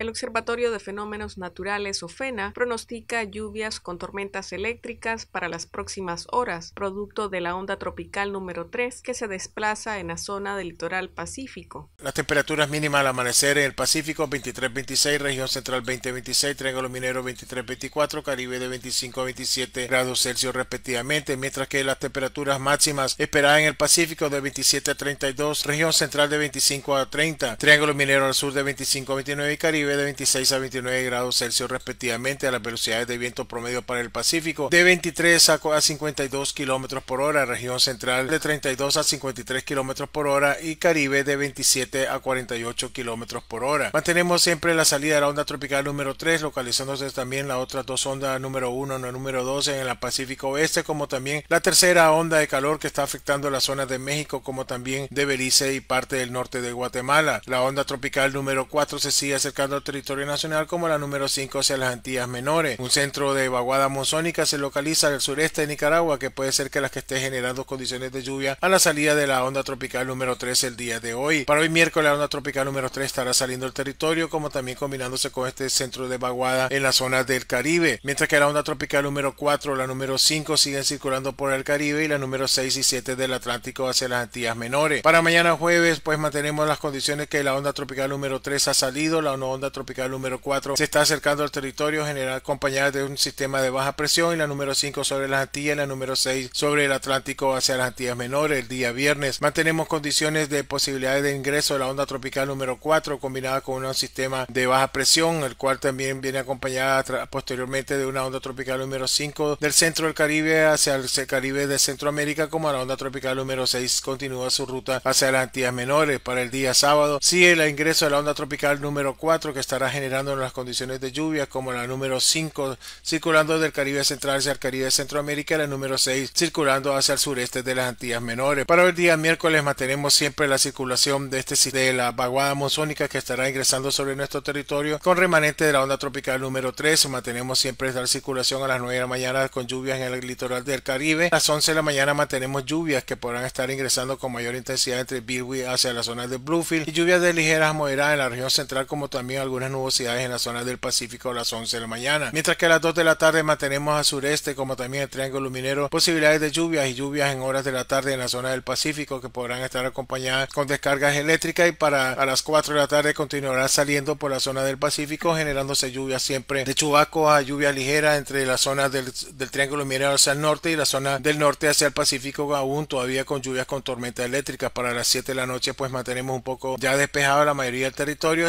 El Observatorio de Fenómenos Naturales OFENA pronostica lluvias con tormentas eléctricas para las próximas horas, producto de la onda tropical número 3 que se desplaza en la zona del litoral pacífico. Las temperaturas mínimas al amanecer en el Pacífico 23-26, región central 20-26, Triángulo Minero 23-24, Caribe de 25-27 grados Celsius respectivamente, mientras que las temperaturas máximas esperadas en el Pacífico de 27 a 32, región central de 25 a 30, Triángulo Minero al sur de 25 29 y Caribe de 26 a 29 grados Celsius respectivamente a las velocidades de viento promedio para el Pacífico de 23 a 52 kilómetros por hora, región central de 32 a 53 kilómetros por hora y Caribe de 27 a 48 kilómetros por hora. Mantenemos siempre la salida de la onda tropical número 3, localizándose también las otras dos ondas número 1 y número 2 en el Pacífico Oeste, como también la tercera onda de calor que está afectando las zonas de México, como también de Belice y parte del norte de Guatemala. La onda tropical número 4 se sigue acercando territorio nacional como la número 5 hacia las Antillas Menores. Un centro de vaguada monzónica se localiza el sureste de Nicaragua que puede ser que las que esté generando condiciones de lluvia a la salida de la onda tropical número 3 el día de hoy. Para hoy miércoles la onda tropical número 3 estará saliendo del territorio como también combinándose con este centro de vaguada en la zona del Caribe. Mientras que la onda tropical número 4, la número 5 siguen circulando por el Caribe y la número 6 y 7 del Atlántico hacia las Antillas Menores. Para mañana jueves pues mantenemos las condiciones que la onda tropical número 3 ha salido, la onda tropical número 4 se está acercando al territorio general acompañada de un sistema de baja presión y la número 5 sobre las Antillas y la número 6 sobre el Atlántico hacia las Antillas Menores el día viernes. Mantenemos condiciones de posibilidades de ingreso de la onda tropical número 4 combinada con un sistema de baja presión, el cual también viene acompañada posteriormente de una onda tropical número 5 del centro del Caribe hacia el Caribe de Centroamérica, como la onda tropical número 6 continúa su ruta hacia las Antillas Menores para el día sábado. Sigue el ingreso de la onda tropical número 4 que estará generando las condiciones de lluvia, como la número 5 circulando del Caribe Central hacia el Caribe Centroamérica y la número 6 circulando hacia el sureste de las Antillas Menores. Para el día miércoles mantenemos siempre la circulación de este de la vaguada monzónica que estará ingresando sobre nuestro territorio con remanente de la onda tropical número 3. Mantenemos siempre la circulación a las 9 de la mañana con lluvias en el litoral del Caribe. A las 11 de la mañana mantenemos lluvias que podrán estar ingresando con mayor intensidad entre Bilwi hacia la zona de Bluefield y lluvias de ligeras moderadas en la región central como también algunas nubosidades en la zona del Pacífico a las 11 de la mañana, mientras que a las 2 de la tarde mantenemos a sureste como también el Triángulo Minero posibilidades de lluvias y lluvias en horas de la tarde en la zona del Pacífico que podrán estar acompañadas con descargas eléctricas y para a las 4 de la tarde continuará saliendo por la zona del Pacífico generándose lluvias siempre de chubacos a lluvia ligera entre las zonas del, Triángulo Minero hacia el norte y la zona del norte hacia el Pacífico aún todavía con lluvias con tormentas eléctricas para las 7 de la noche pues mantenemos un poco ya despejado la mayoría del territorio